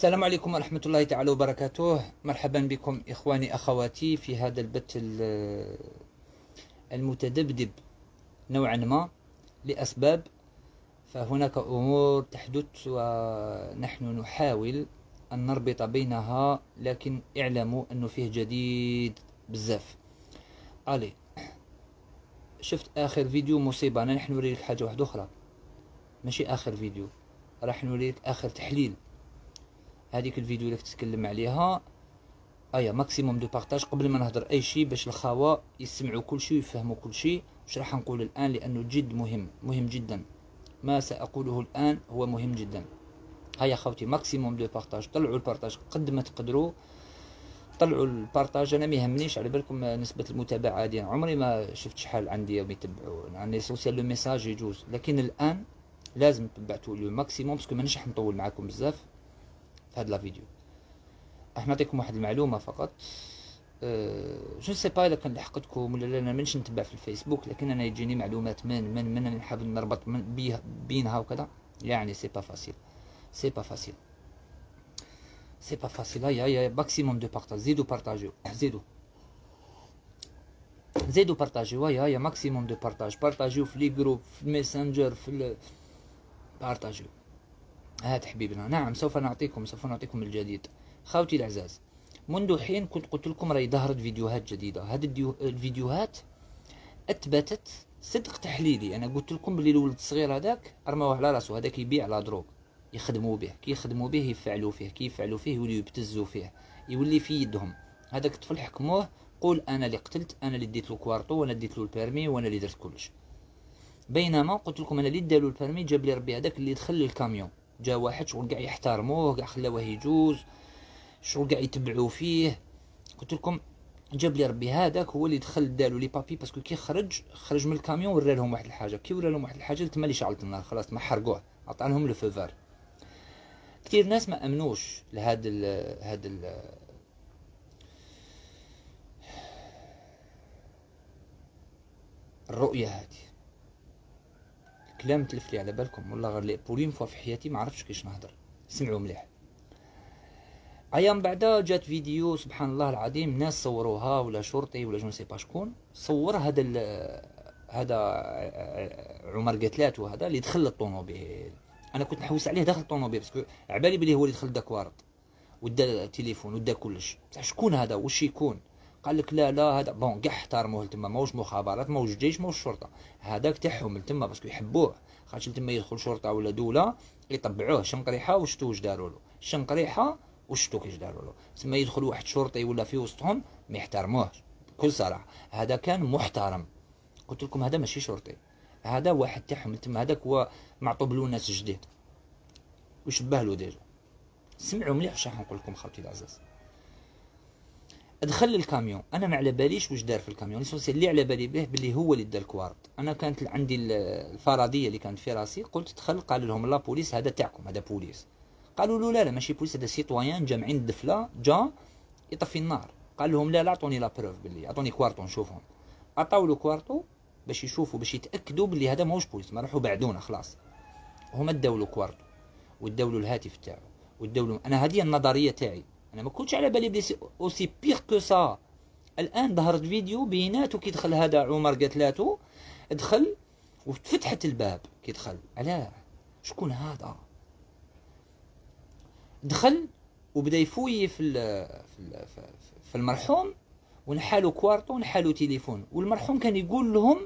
السلام عليكم ورحمة الله تعالى وبركاته مرحبا بكم إخواني أخواتي في هذا البث المتذبذب نوعا ما لأسباب فهناك أمور تحدث ونحن نحاول أن نربط بينها لكن اعلموا أنه فيه جديد بزاف ألي شفت آخر فيديو مصيبة أنا نحن نوريك حاجة واحدة أخرى ماشي آخر فيديو راح نوريك آخر تحليل هذيك الفيديو اللي تتكلم عليها ايا ماكسيموم دو بارتاج قبل ما نهضر اي شيء باش الخاوه يسمعوا كل شيء ويفهموا كل شيء واش راح نقول الان لانه جد مهم مهم جدا ما ساقوله الان هو مهم جدا هيا خوتي ماكسيموم دو بارتاج طلعوا البارتاج قد ما تقدروا طلعوا البارتاج انا ما يهمنيش على بالكم نسبه المتابعه دي عمري ما شفت شحال عندي يتبعوا عندي سوسيال لو ميساج يجوز لكن الان لازم تبعتوا لي ماكسيموم باسكو مانيش راح نطول معاكم بزاف في هاد الفيديو راح نعطيكم واحد المعلومه فقط أه جو سي با اذا كان لحقتكم ولا لا انا مانيش نتبع في الفيسبوك لكن انا يجيني معلومات من من من انا حاب نربط من بيها بينها وكذا يعني سي با فاسيل سي با فاسيل سي با فاسيل يا يا ماكسيموم دو بارتاج زيدو بارتاجيو زيدو زيدو بارتاجيو يا يا ماكسيموم دو بارتاج بارتاجيو في لي جروب في ميسنجر في بارتاجيو هات حبيبنا نعم سوف نعطيكم سوف نعطيكم الجديد خاوتي الأعزاز منذ حين كنت قلت لكم راهي ظهرت فيديوهات جديدة هذه الفيديوهات أثبتت صدق تحليلي أنا قلت لكم بلي الولد الصغير هذاك رماوه على راسو هذاك يبيع لا دروك يخدموا به كي يخدموا به يفعلوا فيه كي يفعلوا فيه يوليو يبتزوا فيه يولي في يدهم هذاك الطفل حكموه قول انا اللي قتلت انا اللي ديت له كوارطو وانا ديت له البيرمي وانا اللي درت كلش بينما قلت لكم انا اللي دالو البيرمي جاب لي ربي هذاك اللي دخل للكاميون جا واحد شغل كاع يحترموه كاع خلاوه يجوز شغل كاع يتبعوا فيه قلت لكم جاب لي ربي هذاك هو اللي دخل دالو لي بابي باسكو كي خرج خرج من الكاميون ورا لهم واحد الحاجه كي ورا لهم واحد الحاجه تما اللي شعلت النار خلاص ما حرقوه عطى لهم لو فوفار كثير ناس ما امنوش لهذا الـ هذا الـ الرؤيه هذه كلام تلف لي على بالكم والله غير بولين فوا في حياتي ما عرفتش كيش نهضر سمعوا مليح ايام بعدا جات فيديو سبحان الله العظيم ناس صوروها ولا شرطي ولا جون سي با شكون صور هذا هذا عمر قتلات وهذا اللي دخل للطوموبيل انا كنت نحوس عليه داخل الطوموبيل باسكو عبالي بلي هو اللي دخل داك وارد ودا التليفون ودا كلش بصح شكون هذا واش يكون قال لك لا لا هذا بون كاع احترموه تما ماهوش مخابرات ماهوش جيش ماهوش شرطه هذاك تاعهم تما باسكو يحبوه خاطش تما يدخل شرطه ولا دوله يطبعوه شنقريحه وشتو واش داروا له شنقريحه وشتو كيش داروا له تما يدخل واحد شرطي ولا في وسطهم ما يحترموهش بكل صراحه هذا كان محترم قلت لكم هذا ماشي شرطي هذا واحد تاعهم تما هذاك هو معطوب له ناس جديد وشبه له ديجا سمعوا مليح واش راح نقول لكم خوتي العزاز دخل الكاميون انا ما على باليش واش دار في الكاميون ليسونسيال اللي على بالي به باللي هو اللي دا الكوارت انا كانت عندي الفرضيه اللي كانت في راسي قلت دخل قال لهم لا بوليس هذا تاعكم هذا بوليس قالوا له لا لا ماشي بوليس هذا سيتويان جامعين الدفله جا يطفي النار قال لهم لا لا عطوني لا بروف باللي عطوني كوارتو نشوفهم عطاو له كوارتو باش يشوفوا باش يتاكدوا باللي هذا ماهوش بوليس ما راحوا بعدونا خلاص هما داولو كوارتو وداولو الهاتف تاعو وداولو انا هذه النظريه تاعي انا ما كنتش على بالي بلي اوسي بيغ كو سا الان ظهرت فيديو بيناتو كي دخل هذا عمر قتلاتو دخل وفتحت الباب كي دخل علاه شكون هذا دخل وبدا يفوي في ال في, ال في المرحوم ونحالو كوارتو ونحالو تليفون والمرحوم كان يقول لهم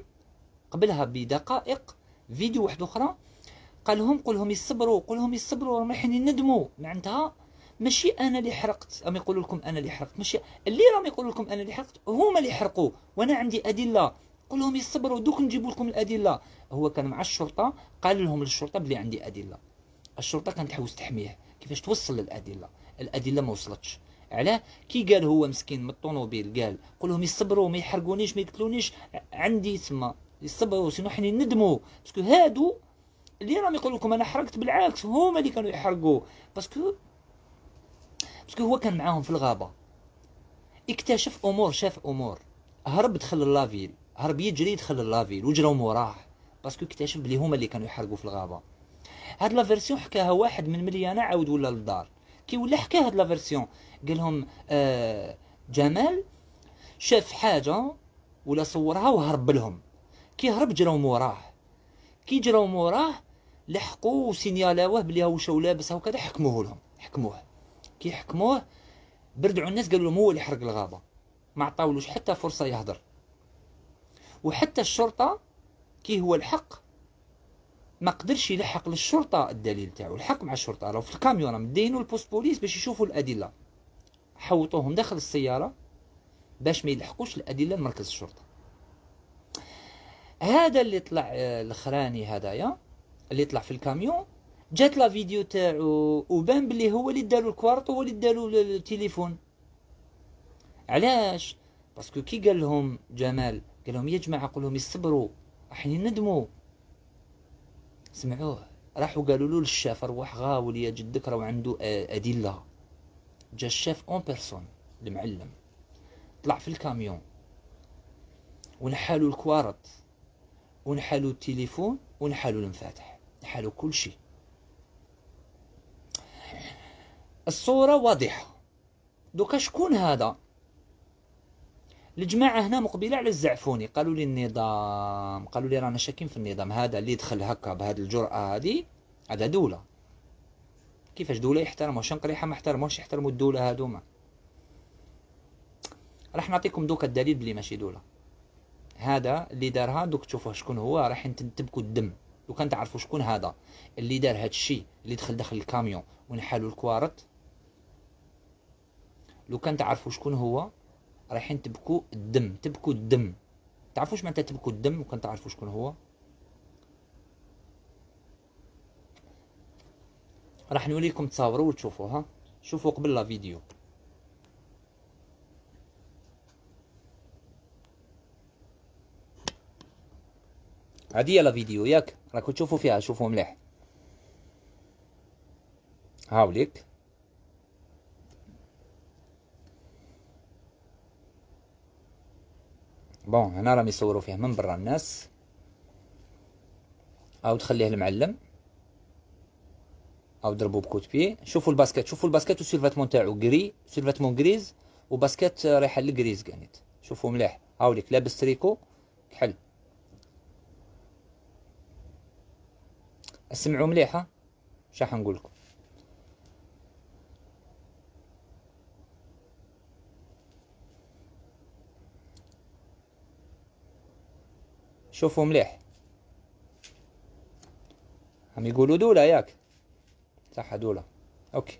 قبلها بدقائق فيديو واحد اخرى قال لهم قول لهم يصبروا قول لهم يصبروا راهم رايحين ندموا معناتها ماشي انا اللي حرقت راهم يقولوا لكم انا اللي حرقت ماشي اللي راهم يقولوا لكم انا اللي حرقت هما اللي حرقوا وانا عندي ادله قول لهم يصبروا دوك نجيب لكم الادله هو كان مع الشرطه قال لهم للشرطه بلي عندي ادله الشرطه كانت تحوس تحميه كيفاش توصل للادله الادله ما وصلتش علاه كي قال هو مسكين من الطوموبيل قال قول لهم يصبروا ما يحرقونيش ما يقتلونيش عندي تما يصبروا سينو حنا ندموا باسكو هادو اللي راهم يقولوا لكم انا حرقت بالعكس هما اللي كانوا يحرقوا باسكو باسكو هو كان معاهم في الغابه اكتشف امور شاف امور هرب دخل لافيل هرب يجري دخل لافيل وجراو موراه باسكو اكتشف بلي هما اللي كانوا يحرقوا في الغابه هاد لا فيرسيون حكاها واحد من مليانه عاود ولا للدار كي ولا حكى هاد لا فيرسيون قال لهم آه جمال شاف حاجه ولا صورها وهرب لهم كي هرب جراو موراه كي جراو موراه لحقوا وسينيالاوه بلي هو شو لابس وكذا حكموه لهم حكموه كيحكموه بردعوا الناس قالوا له هو اللي حرق الغابه ما عطاولوش حتى فرصه يهضر وحتى الشرطه كي هو الحق ما قدرش يلحق للشرطه الدليل تاعو الحق مع الشرطه راهو في الكاميون مدينو البوست بوليس باش يشوفوا الادله حوطوهم داخل السياره باش ما يلحقوش الادله لمركز الشرطه هذا اللي طلع آه، الاخراني هذايا اللي طلع في الكاميون جات لا فيديو تاعو وبان بلي هو اللي دارو الكوارت هو اللي دارو التليفون علاش باسكو كي قال لهم جمال قال لهم يا جماعه قول لهم يصبروا راح ندموا سمعوه راحوا قالوا له للشاف روح غاول يا جدك راهو عنده ادله جا الشاف اون بيرسون المعلم طلع في الكاميون ونحالوا الكوارت ونحالوا التليفون ونحالوا المفاتح نحالوا كل شيء الصورة واضحة دوكا شكون هذا الجماعة هنا مقبلة على الزعفوني قالوا لي النظام قالوا لي رانا شاكين في النظام هذا اللي دخل هكا بهاد الجرأة هذه هذا دولة كيفاش دولة يحترموا شنقريحة ما احترموش يحترموا الدولة هادوما راح نعطيكم دوكا الدليل بلي ماشي دولة هذا اللي دارها دوك تشوفوا شكون هو راح تنتبكوا الدم لو كان تعرفوا شكون هذا اللي دار هاد الشيء اللي دخل داخل الكاميون ونحالوا الكوارت لو كان تعرفوا شكون هو رايحين تبكوا الدم تبكوا الدم تعرفوش معناتها تبكوا الدم وكان تعرفوا شكون هو راح نوريكم تصاوروا وتشوفوها شوفوا قبل لا فيديو هي لا فيديو ياك راكم تشوفوا فيها شوفوا مليح هاوليك بون هنا راهم يصوروا فيه من برا الناس او تخليه المعلم او ضربوا بكوت بي شوفوا الباسكت شوفوا الباسكت والسيرفاتمون تاعو غري سيرفاتمون غريز وباسكت رايحه للغريز كانت شوفوا مليح هاوليك لابس تريكو كحل اسمعوا مليح ها شحال نقول لكم شوفوا مليح عم يقولوا دولا ياك صح دولا اوكي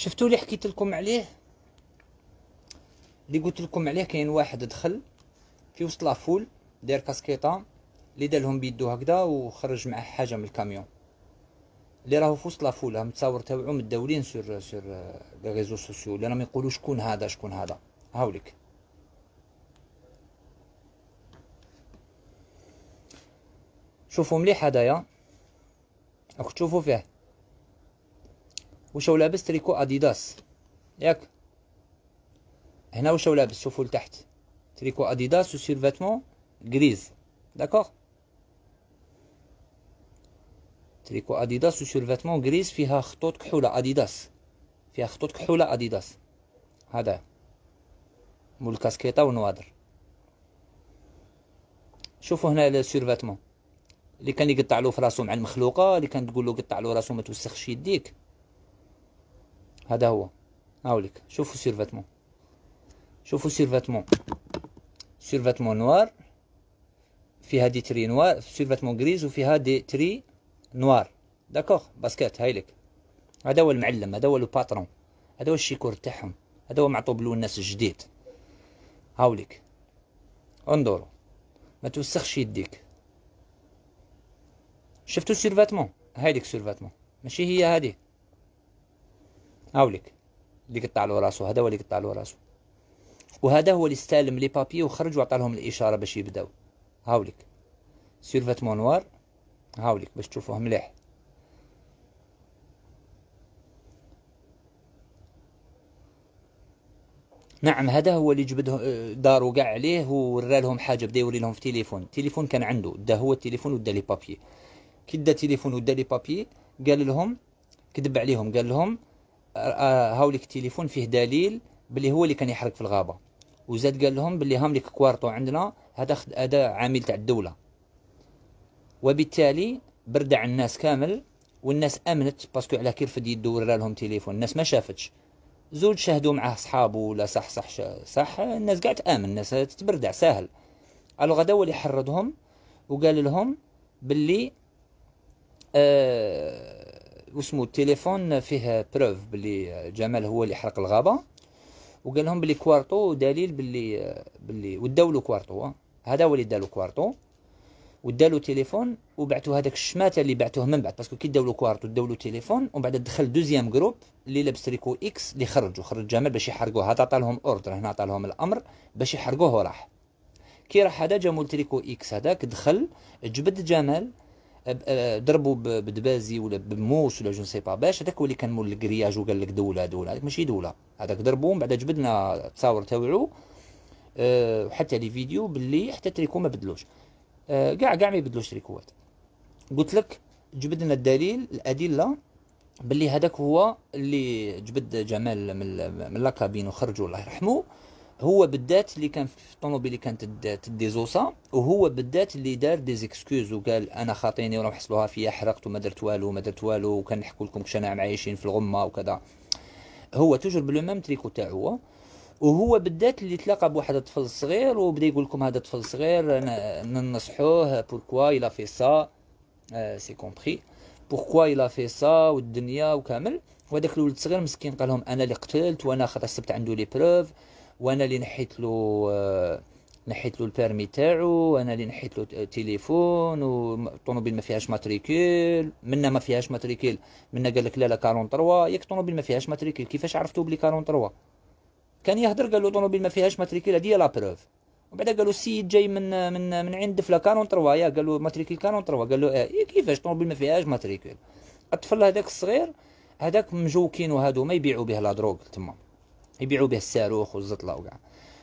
شفتوا اللي حكيت لكم عليه اللي قلت لكم عليه كاين واحد دخل في وسط لافول داير كاسكيطه اللي دالهم بيدو هكذا وخرج معاه حاجه من الكاميون اللي راهو في وسط لافول هم تصاور تاوعو متداولين سور سور لي ريزو سوسيو اللي راهم يقولوا شكون هذا شكون هذا هاوليك شوفوا مليح هدايا راك تشوفوا فيه وشو لابس تريكو اديداس ياك هنا وشو لابس شوفوا لتحت تريكو اديداس وسير فاتمون غريز داكوغ تريكو اديداس وسير فاتمون غريز فيها خطوط كحوله اديداس فيها خطوط كحوله اديداس هذا مول الكاسكيطه ونوادر شوفوا هنا السير فاتمون اللي كان يقطع له في راسو مع المخلوقه اللي كان تقول له قطع له راسو ما توسخش يديك هذا هو هاوليك شوفوا سيرفاتمون شوفوا سيرفاتمون سيرفاتمون نوار فيها دي تري نوار سيرفاتمون غريز وفيها دي تري نوار داكوغ باسكيت هايلك هذا هو المعلم هذا هو لو باترون هذا هو الشيكور تاعهم هذا هو معطوب له الناس الجديد هاوليك انظروا ما توسخش يديك شفتوا هايلك هاديك سيرفاتمون ماشي هي هذه هاوليك اللي قطع له راسه هذا هو اللي قطع له راسه وهذا هو اللي استلم لي بابي وخرج وعطى لهم الاشاره باش يبداو هاوليك سيرفات مونوار هاوليك باش تشوفوه مليح نعم هذا هو اللي جبدهم آه، دارو كاع عليه وورى لهم حاجه بدا يوري لهم في تليفون التليفون كان عنده دا هو التليفون ودا لي بابي كي دا تليفون ودا لي بابي قال لهم كذب عليهم قال لهم هاوليك التليفون فيه دليل باللي هو اللي كان يحرق في الغابه وزاد قال لهم باللي هاملك كوارتو عندنا هذا هذا عامل تاع الدوله وبالتالي بردع الناس كامل والناس امنت باسكو على كيرفد يدور لهم تليفون الناس ما شافتش زوج شاهدوا معاه صحابه ولا صح صح صح الناس قاعد تامن الناس تبردع ساهل قالوا غدا هو اللي حرضهم وقال لهم باللي آه واسمو التليفون فيه بروف باللي جمال هو اللي حرق الغابه وقال لهم باللي كوارتو دليل باللي باللي وداو له كوارتو هذا هو اللي دالو كوارتو ودالو تليفون وبعثوا هذاك الشماته اللي بعثوه من بعد باسكو كي داو له كوارتو داو له تليفون ومن بعد دخل دوزيام جروب اللي لابس تريكو اكس اللي خرجوا خرج جمال باش يحرقوه هذا عطى لهم اوردر هنا عطى لهم الامر باش يحرقوه وراح كي راح هذا جا مول تريكو اكس هذاك دخل جبد جمال ضربوا بدبازي ولا بموس ولا جون سي با باش هذاك هو اللي كان مول الكرياج وقال لك دوله دوله هذاك ماشي دوله هذاك ضربوه من بعد جبدنا التصاور تاوعو وحتى لي فيديو باللي حتى تريكو ما بدلوش كاع كاع ما يبدلوش تريكوات قلت لك جبدنا الدليل الادله باللي هذاك هو اللي جبد جمال من لاكابين وخرجوا الله يرحمه هو بالذات اللي كان في الطوموبيل اللي كانت تدي زوصا وهو بالذات اللي دار دي زيكسكوز وقال انا خاطيني وراه حصلوها فيا حرقت وما درت والو وما درت والو وكان نحكوا لكم كش انا عايشين في الغمه وكذا هو توجور بلو ميم تريكو تاعو وهو بالذات اللي تلاقى بواحد الطفل صغير وبدا يقول لكم هذا الطفل صغير ننصحوه بوركوا الا في سا سي كومبري بوركوا الا في سا والدنيا وكامل وهذاك الولد الصغير مسكين قال لهم انا اللي قتلت وانا خاطر سبت عنده لي بروف وانا اللي نحيت له آه، نحيت له البيرمي تاعو وانا اللي نحيت له تليفون والطوموبيل ما فيهاش ماتريكول منا ما فيهاش ماتريكول منا قال لك لا لا 43 ياك الطوموبيل ما فيهاش ماتريكول كيفاش عرفتوا بلي 43 كان يهدر قال له الطوموبيل ما فيهاش ماتريكول هذه لا بروف ومن قالوا السيد جاي من من من عند فلا 43 يا قالوا ماتريكول 43 قال له اه إيه، كيفاش طوموبيل ما فيهاش ماتريكول الطفل هذاك الصغير هذاك مجوكين وهادو ما يبيعوا به لا دروغ تما يبيعوا به الصاروخ والزطله وكاع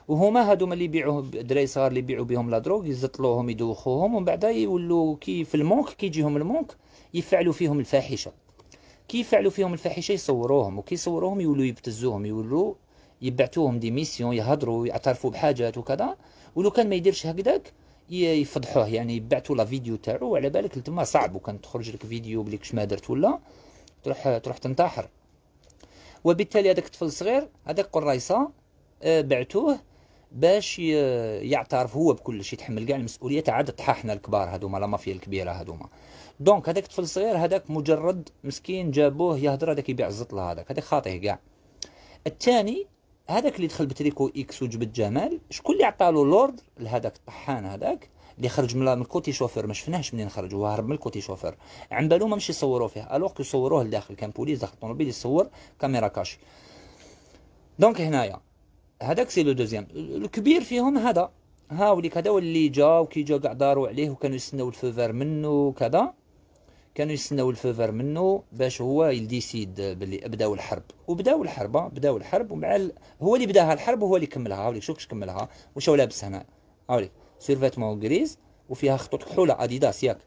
وهما هادوما اللي يبيعوه الدراري صغار اللي يبيعوا بهم لا دروغ يزطلوهم يدوخوهم ومن بعد يولوا كي في المونك كي يجيهم المونك يفعلوا فيهم الفاحشه كي يفعلوا فيهم الفاحشه يصوروهم وكي يصوروهم يولوا يبتزوهم يولوا يبعتوهم دي ميسيون يهضروا يعترفوا بحاجات وكذا ولو كان ما يديرش هكذاك يفضحوه يعني يبعثوا لا فيديو تاعو على بالك تما صعب وكان تخرج لك فيديو بليك ما درت ولا تروح تروح تنتحر وبالتالي هذاك الطفل الصغير هذاك قريصه آه، بعتوه باش يعترف هو بكل شيء يتحمل كاع المسؤوليه تاع عاد طحاحنا الكبار هذوما لا مافيا الكبيره هذوما دونك هذاك الطفل الصغير هذاك مجرد مسكين جابوه يهضر هذاك يبيع الزطله هذاك هذاك خاطيه كاع الثاني هذاك اللي دخل بتريكو اكس وجبد جمال شكون اللي عطاله لورد لهذاك الطحان هذاك اللي خرج من الكوتي شوفير ما شفناهش منين خرج هو هرب من الكوتي شوفير عن بالو ما مشي يصوروا فيه الوغ كو صوروه لداخل كان بوليس داخل الطوموبيل يصور كاميرا كاشي دونك هنايا هذاك سي لو دوزيام الكبير فيهم هذا هاوليك هذا اللي جا وكي جا قاع داروا عليه وكانوا يستناو الفوفر منه وكذا كانوا يستناو الفوفر منه باش هو يديسيد باللي بداو الحرب وبداو الحرب بداو الحرب ومع ال... هو اللي بداها الحرب وهو اللي كملها هاوليك شوف كملها وشو لابس هنا هاوليك سيرفيتمون غريز وفيها خطوط كحوله اديداس ياك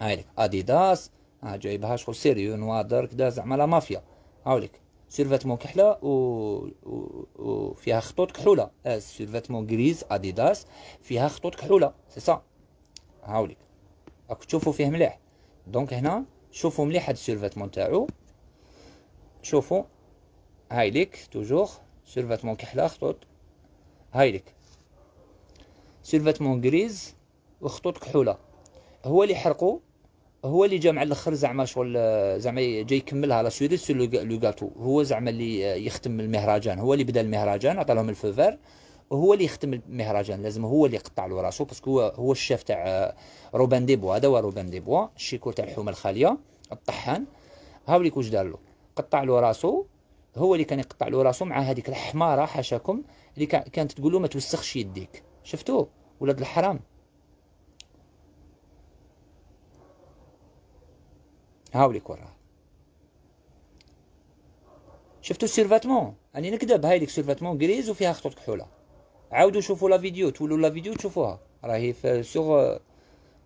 هايلك اديداس ها آه، جايبها شغل سيريو نوادر كدا زعما لا مافيا هاوليك سيرفيتمون كحله و... و... وفيها خطوط كحوله سيرفيتمون آه، غريز اديداس فيها خطوط كحوله سي سا هاوليك راك تشوفو فيه مليح دونك هنا شوفو مليح هاد السيرفيتمون تاعو شوفو هايليك توجور سيرفيتمون كحله خطوط هايليك سيلفاتمون غريز وخطوط كحوله هو اللي حرقو هو اللي جا مع الاخر زعما شغل زعما جا يكملها لا سويدي سو لو غاتو هو زعما اللي يختم المهرجان هو اللي بدا المهرجان عطى لهم الفوفير وهو اللي يختم المهرجان لازم هو اللي يقطع له راسو باسكو هو هو الشاف تاع روبان دي بوا هذا هو روبان دي بوا الشيكور تاع الحومه الخاليه الطحان هاوليك واش دار له قطع له راسو هو اللي كان يقطع له راسو مع هذيك الحماره حاشاكم اللي كانت تقول له ما توسخش يديك شفتوه ولاد الحرام هاوليك وراها شفتوا السيرفاتمون راني نكذب هاي ديك سيرفاتمون غريز وفيها خطوط كحوله عاودوا شوفوا لا فيديو تولوا لا فيديو تشوفوها راهي في سوغ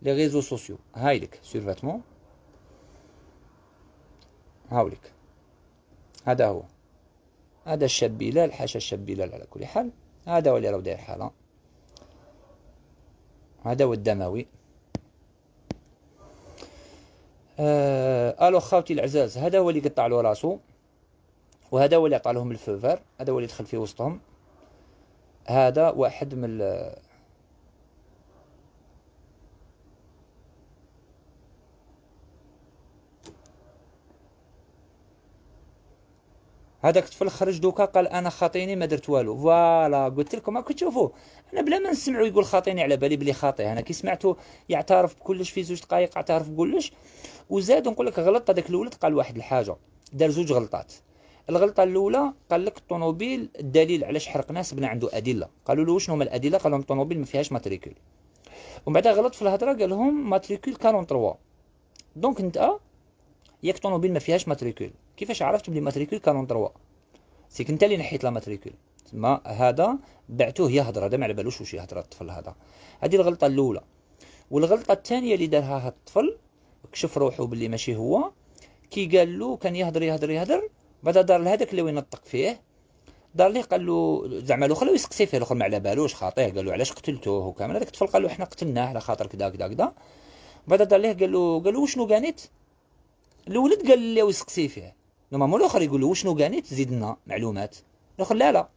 لي ريزو سوسيو هاي ديك سيرفاتمون هاوليك هذا هو هذا الشاب بلال حاشا الشاب بلال على كل حال هذا هو اللي راه داير حاله هو الدموي آه الو خاوتي العزاز هذا هو اللي قطع له راسو وهذا هو اللي عطى لهم الفوفر هذا هو اللي دخل في وسطهم هذا واحد من هذاك الطفل خرج دوكا قال انا خاطيني ما درت والو فوالا قلت لكم راكم تشوفوا انا بلا ما نسمعوا يقول خاطيني على بالي بلي خاطي انا كي سمعته يعترف بكلش في زوج دقائق اعترف بكلش وزاد نقول لك غلط هذاك الولد قال واحد الحاجه دار زوج غلطات الغلطه الاولى قال لك الطوموبيل الدليل علاش حرقناه سبنا عنده ادله قالوا له شنو هما الادله قال لهم الطوموبيل ما فيهاش ماتريكول ومن بعد غلط في الهضره قال لهم ماتريكول 43 دونك انت ياك طوموبيل ما فيهاش ماتريكول كيفاش عرفت بلي ماتريكول كانون 3 سيك انت اللي نحيت لا ماتريكول تما هذا بعتوه يهضر هذا ما على بالوش واش يهضر الطفل هذا هذه الغلطه الاولى والغلطه الثانيه اللي دارها هذا الطفل كشف روحه بلي ماشي هو كي قال له كان يهضر يهضر يهضر بعدا دار لهذاك اللي ينطق فيه دار ليه قال له زعما الاخر يسقسي فيه الاخر ما على بالوش خاطيه قال له علاش قتلتوه وكامل هذاك الطفل قال له حنا قتلناه على خاطر كذا كذا كذا بعدا دار ليه قال له قال له شنو قانيت الولد قال لي ويسقسي فيه نورمالمون الاخر يقول له وشنو كاني تزيد لنا معلومات الاخر لا لا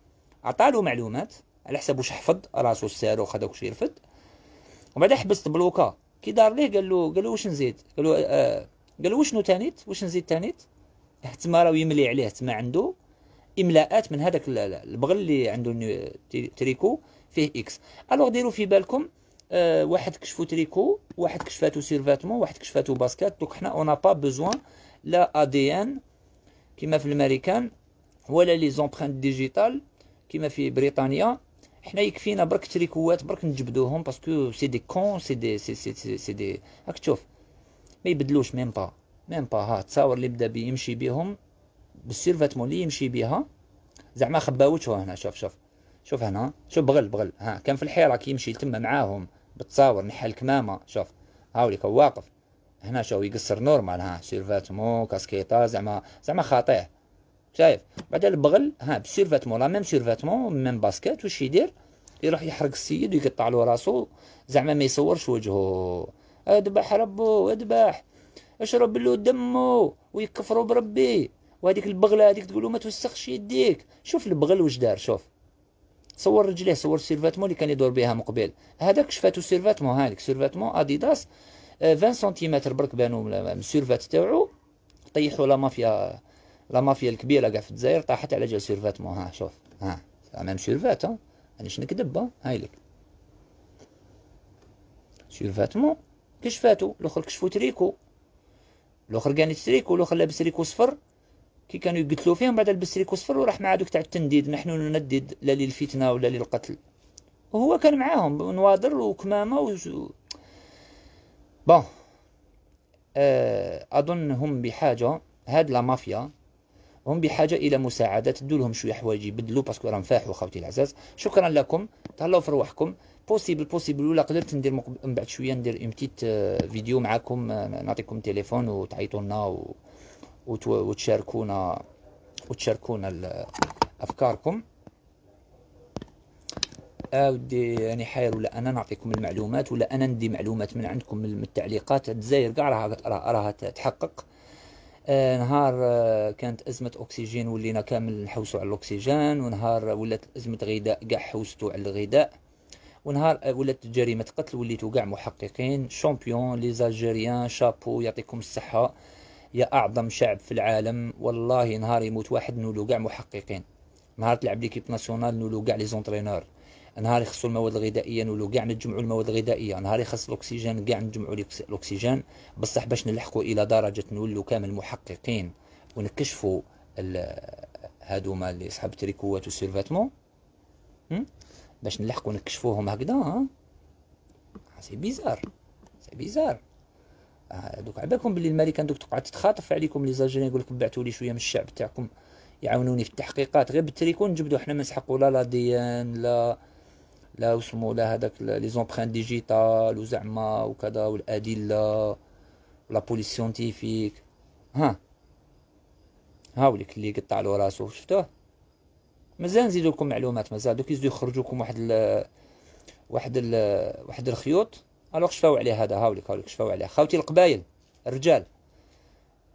عطالو معلومات على حساب واش حفظ راسو الصاروخ هذاك واش يرفد ومن بعد حبست بلوكا كي دار ليه قال له قال له واش نزيد قال له آه قال له وشنو تانيت واش نزيد تانيت حتى ما يملي عليه حتى ما عنده املاءات من هذاك البغل اللي عنده تريكو فيه اكس الوغ ديروا في بالكم Euh, واحد كشفو تريكو واحد كشفاتو سيرفاتمون واحد كشفاتو باسكات دوك حنا اون با بوزوان لا ادي ان كيما في الامريكان ولا لي زومبرانت ديجيتال كيما في بريطانيا حنا يكفينا برك تريكوات برك نجبدوهم باسكو سي دي كون سي دي سي سي سي دي راك تشوف ما يبدلوش ميم با ميم با ها تصاور اللي بدا بي يمشي بيهم بالسيرفاتمون اللي يمشي بيها زعما خباوتو هنا شوف شوف شوف هنا شوف بغل بغل ها كان في الحيره كيمشي تما معاهم بتصاور نحي الكمامه شوف هاولي كان واقف هنا شو يقصر نورمال ها سيرفات مو زعما زعما خاطئ شايف بعد البغل ها بسيرفات مو لا ميم سيرفات مو ميم باسكيت وش يدير يروح يحرق السيد ويقطع له راسه زعما ما يصورش وجهه اذبح ربو اذبح اشرب له دمه ويكفروا بربي وهذيك البغله هذيك تقولوا ما توسخش يديك شوف البغل واش دار شوف صور رجليه صور سيرفاتمون اللي كان يدور بها من هذاك شفاتو سيرفاتمون هذيك سيرفاتمون اديداس 20 آه، سنتيمتر برك بانو السيرفات تاعو طيحوا لا مافيا لا مافيا الكبيره كاع في الجزائر طاحت على جال سيرفاتمون ها شوف ها ميم سيرفات ها مانيش نكذب هاي لك سيرفاتمون كشفاتو الاخر كشفو تريكو الاخر كانت تريكو الاخر لابس تريكو صفر كي كانوا يقتلوا فيهم بعد البسريك وصفر وراح مع دوك تاع التنديد نحن نندد لا للفتنه ولا للقتل وهو كان معاهم نواضر وكمامه و... بون آه، اظن هم بحاجه هاد لا مافيا هم بحاجه الى مساعده تدوا لهم شويه حوايج يبدلوا باسكو راهم فاحوا خوتي العزاز شكرا لكم تهلاو في روحكم بوسيبل بوسيبل ولا قدرت ندير من بعد شويه ندير اون آه، فيديو معاكم آه، نعطيكم تليفون وتعيطوا لنا و... وتشاركونا وتشاركونا افكاركم اودي يعني حاير ولا انا نعطيكم المعلومات ولا انا ندي معلومات من عندكم من التعليقات الجزائر كاع راها راها تحقق آه، نهار آه، كانت أزمة أكسجين ولينا كامل نحوسوا على الأكسجين ونهار ولات أزمة غذاء كاع حوستوا على الغذاء ونهار آه، ولات جريمة قتل وليتوا كاع محققين شامبيون لي زالجيريان شابو يعطيكم الصحة يا اعظم شعب في العالم والله نهار يموت واحد نولو كاع محققين نهار تلعب ليكيب ناسيونال نولو كاع لي زونترينور نهار يخصو المواد الغذائيه نولو كاع نجمعو المواد الغذائيه نهار يخص الاكسجين كاع نجمعو الاكسجين بصح باش نلحقو الى درجه نولو كامل محققين ونكشفوا هادوما اللي صحاب تريكوات وسيرفاتمون باش نلحقو نكشفوهم هكذا ها سي بيزار سي بيزار آه، دوك على بالكم باللي الملك دوك تقعد تتخاطف عليكم لي زاجيريان يقول لكم بعثوا لي شويه من الشعب تاعكم يعاونوني في التحقيقات غير بالتليفون نجبدو حنا ما نسحقوا لا لا دي ان لا لا وسمو لا هذاك لي زومبرين ديجيتال وزعما وكذا والادله لا بوليس سيونتيفيك ها هاوليك اللي قطع له راسو شفتوه مازال نزيد لكم معلومات مازال دوك يزيدو يخرجوكم واحد ال واحد ال واحد الخيوط الوغ شفاو عليه هذا هاوليك هاوليك شفاو عليه خاوتي القبايل الرجال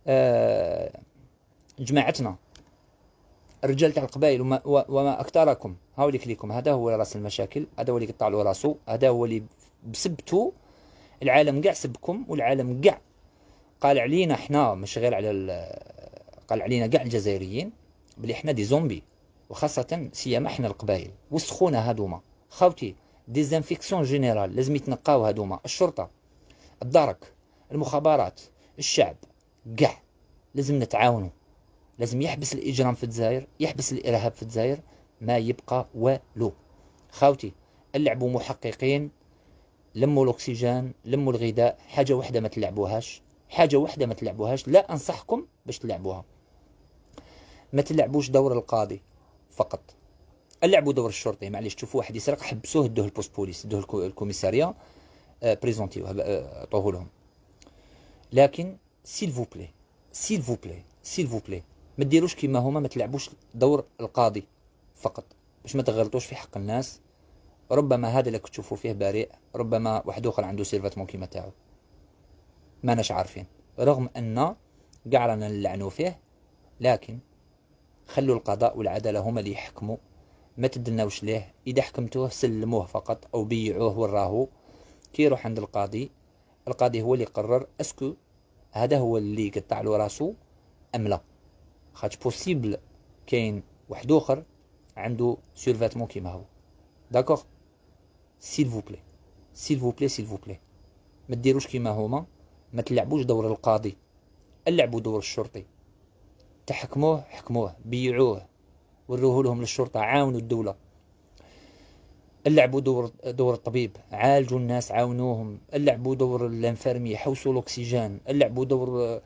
آه جماعتنا الرجال تاع القبائل وما, وما اكثركم هاوليك ليكم هذا هو راس المشاكل هذا هو اللي قطع له راسو هذا هو اللي بسبتو العالم كاع سبكم والعالم كاع قال علينا حنا مش غير على قال علينا كاع الجزائريين بلي حنا دي زومبي وخاصه سيما حنا القبائل وسخونا هذوما خاوتي ديزانفيكسيون جينيرال لازم يتنقاو هادوما الشرطه الدرك المخابرات الشعب كاع لازم نتعاونوا لازم يحبس الاجرام في الجزائر يحبس الارهاب في الجزائر ما يبقى والو خاوتي اللعبوا محققين لموا الاكسجين لموا الغذاء حاجه واحده ما تلعبوهاش حاجه واحده ما تلعبوهاش لا انصحكم باش تلعبوها ما تلعبوش دور القاضي فقط لعبوا دور الشرطي معليش تشوفوا واحد يسرق حبسوه دوه البوست بوليس دوه الكوميساريه آه، بريزونتيو عطوه آه، لهم لكن سيل فو بلي سيل فو بلي سيل فو بلي ما ديروش كيما هما ما تلعبوش دور القاضي فقط باش ما تغلطوش في حق الناس ربما هذا اللي كتشوفوا فيه بريء ربما واحد اخر عنده سيرفاتمون كيما تاعو ما ناش عارفين رغم ان كاع رانا نلعنوا فيه لكن خلوا القضاء والعداله هما اللي يحكموا ما تدناوش ليه اذا حكمتوه سلموه فقط او بيعوه وراهو كي يروح عند القاضي القاضي هو اللي يقرر اسكو هذا هو اللي قطع له راسو ام لا خاطش بوسيبل كاين واحد اخر عنده سيرفاتمون كيما هو داكوغ سيل فو بلي سيل فو بلي سيل فو بلي ما ديروش كيما هما ما تلعبوش دور القاضي اللعبوا دور الشرطي تحكموه حكموه بيعوه وروه لهم للشرطة عاونوا الدولة اللعبوا دور دور الطبيب عالجوا الناس عاونوهم اللعبوا دور الانفرمي حوسوا الاكسجين اللعبوا دور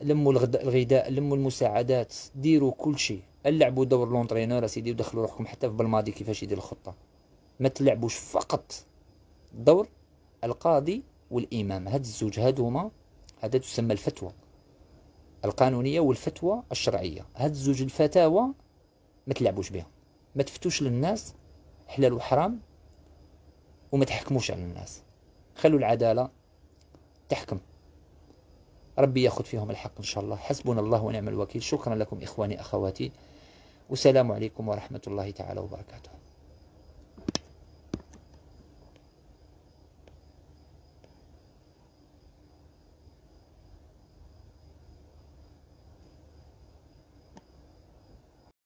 لموا الغذاء لموا المساعدات ديروا كل شيء اللعبوا دور لونترينور سيدي ودخلوا روحكم حتى في بالماضي كيفاش يدير الخطه ما تلعبوش فقط دور القاضي والامام هاد الزوج هادوما هذا تسمى الفتوى القانونيه والفتوى الشرعيه هاد الزوج الفتاوى ما تلعبوش بها ما تفتوش للناس حلال وحرام وما تحكموش على الناس خلوا العدالة تحكم ربي ياخذ فيهم الحق ان شاء الله حسبنا الله ونعم الوكيل شكرا لكم اخواني اخواتي والسلام عليكم ورحمه الله تعالى وبركاته